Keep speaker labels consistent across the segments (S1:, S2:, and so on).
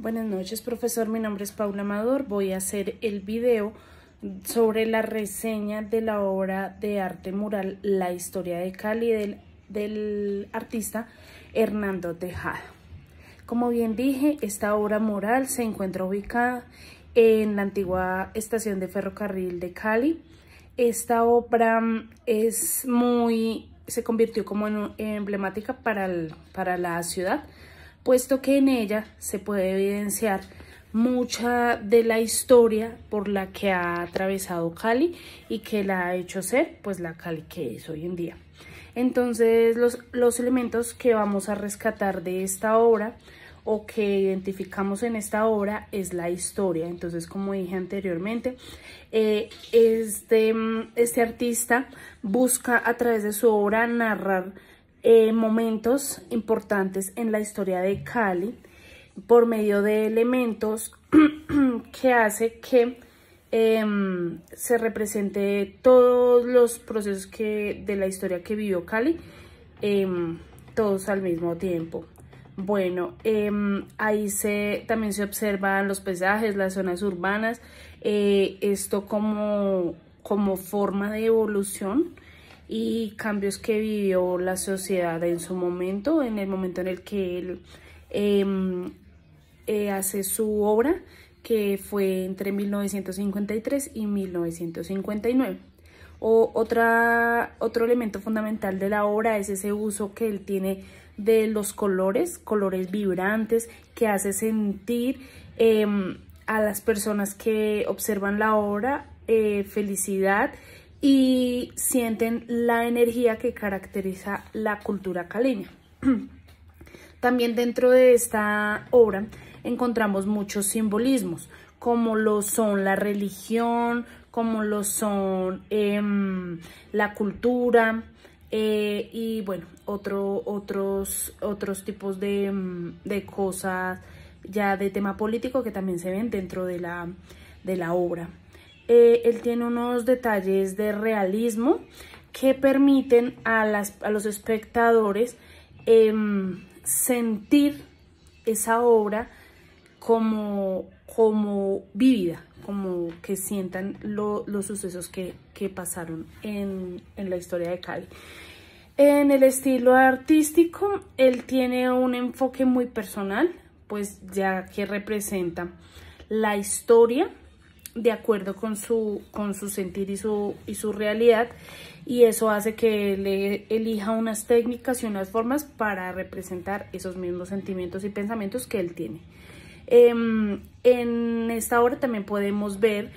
S1: Buenas noches, profesor. Mi nombre es Paula Amador. Voy a hacer el video sobre la reseña de la obra de arte mural La historia de Cali del, artista Hernando Tejada. Como bien dije, esta obra mural se encuentra ubicada en la antigua estación de ferrocarril de Cali. Esta obra es muy, se convirtió como en emblemática para la ciudad puesto que en ella se puede evidenciar mucha de la historia por la que ha atravesado Cali y que la ha hecho ser pues la Cali que es hoy en día. Entonces los, los elementos que vamos a rescatar de esta obra o que identificamos en esta obra es la historia. Entonces, como dije anteriormente, eh, este, mm, este artista busca a través de su obra narrar eh, momentos importantes en la historia de Cali por medio de elementos que hace que em, se represente todos los procesos de la historia que vivió Cali, em, todos al mismo tiempo. Bueno, em, ahí se, también se observan los paisajes, las zonas urbanas, eh, esto como, como forma de evolución y cambios que vivió la sociedad en su momento, en el momento en el que él em, eh, hace su obra, que fue entre 1953 y 1959. otra, otro elemento fundamental de la obra es ese uso que él tiene de los colores, colores vibrantes, que hace sentir em, a las personas que observan la obra eh, felicidad y sienten la energía que caracteriza la cultura caliña También dentro de esta obra encontramos muchos simbolismos, como lo son la religión, como lo son em, la cultura eh, y bueno, otros, otros tipos em, de, cosas ya de tema político que también se ven dentro de la obra. Eh, él tiene unos detalles de realismo que permiten a, los espectadores em, sentir esa obra como, como vívida, como que sientan los sucesos que, pasaron en, en, la historia de Cali. En el estilo artístico, él tiene un enfoque muy personal, pues ya que representa la historia de acuerdo con su, con su sentir y su, y su realidad y eso hace que él elija unas técnicas y unas formas para representar esos mismos sentimientos y pensamientos que él tiene. Em, en esta obra también podemos ver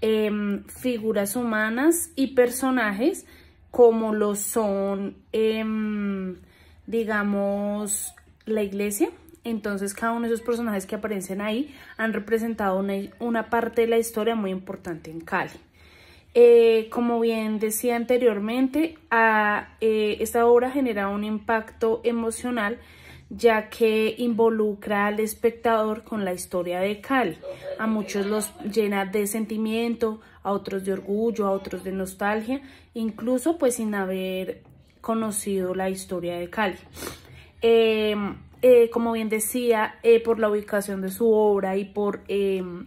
S1: em, figuras humanas y personajes como lo son, em, digamos, la iglesia, entonces cada uno de esos personajes que aparecen ahí han representado una, parte de la historia muy importante en Cali. Eh, como bien decía anteriormente, eh, esta obra genera un impacto emocional ya que involucra al espectador con la historia de Cali. A muchos los llena de sentimiento, a otros de orgullo, a otros de nostalgia, incluso pues sin haber conocido la historia de Cali. Eh, eh, como bien decía, eh, por la ubicación de su obra y por, em,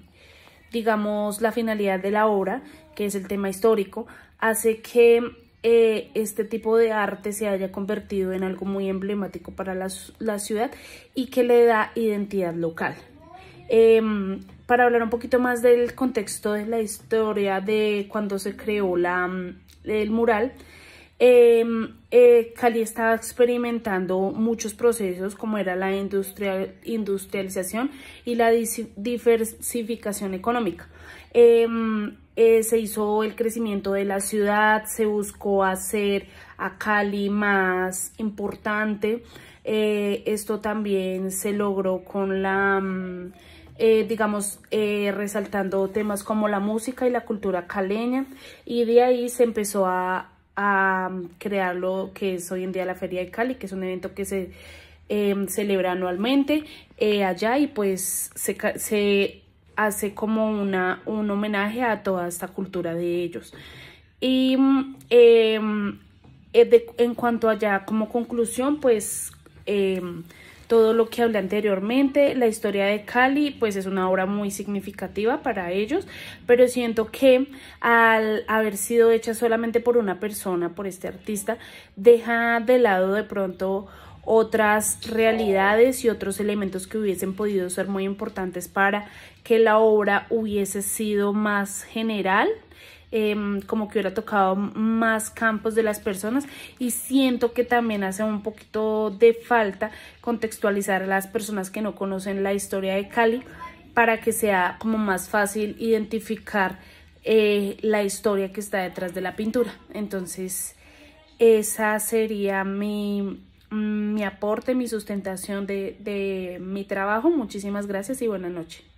S1: digamos, la finalidad de la obra, que es el tema histórico, hace que eh, este tipo de arte se haya convertido en algo muy emblemático para la, ciudad y que le da identidad local. Em, para hablar un poquito más del contexto de la historia de cuando se creó mm, el mural, Em, eh, Cali estaba experimentando muchos procesos como era la industrialización y la diversificación económica. Em, eh, se hizo el crecimiento de la ciudad, se buscó hacer a Cali más importante. Eh, esto también se logró con la... Mm, digamos, resaltando temas como la música y la cultura caleña y de ahí se empezó a, a mm, crear lo que es hoy en día la Feria de Cali, que es un evento que se em, celebra anualmente eh, allá y pues se, hace como una, un homenaje a toda esta cultura de ellos. Y mm, em, eh, en cuanto allá como conclusión, pues em, todo lo que hablé anteriormente. La historia de Cali, pues es una obra muy significativa para ellos, pero siento que al haber sido hecha solamente por una persona, por este artista, deja de lado de pronto otras realidades y otros elementos que hubiesen podido ser muy importantes para que la obra hubiese sido más general Em, como que hubiera tocado más campos de las personas y siento que también hace un poquito de falta contextualizar a las personas que no conocen la historia de Cali para que sea como más fácil identificar eh, la historia que está detrás de la pintura. Entonces, esa sería mi, aporte, mi sustentación de, de mi trabajo. Muchísimas gracias y buena noche.